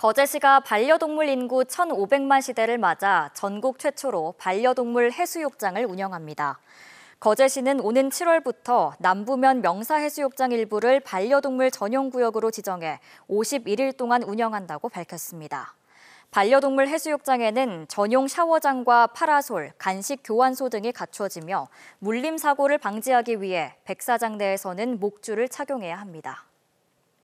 거제시가 반려동물 인구 1,500만 시대를 맞아 전국 최초로 반려동물 해수욕장을 운영합니다. 거제시는 오는 7월부터 남부면 명사해수욕장 일부를 반려동물 전용구역으로 지정해 51일 동안 운영한다고 밝혔습니다. 반려동물 해수욕장에는 전용 샤워장과 파라솔, 간식 교환소 등이 갖추어지며 물림 사고를 방지하기 위해 백사장 내에서는 목줄을 착용해야 합니다.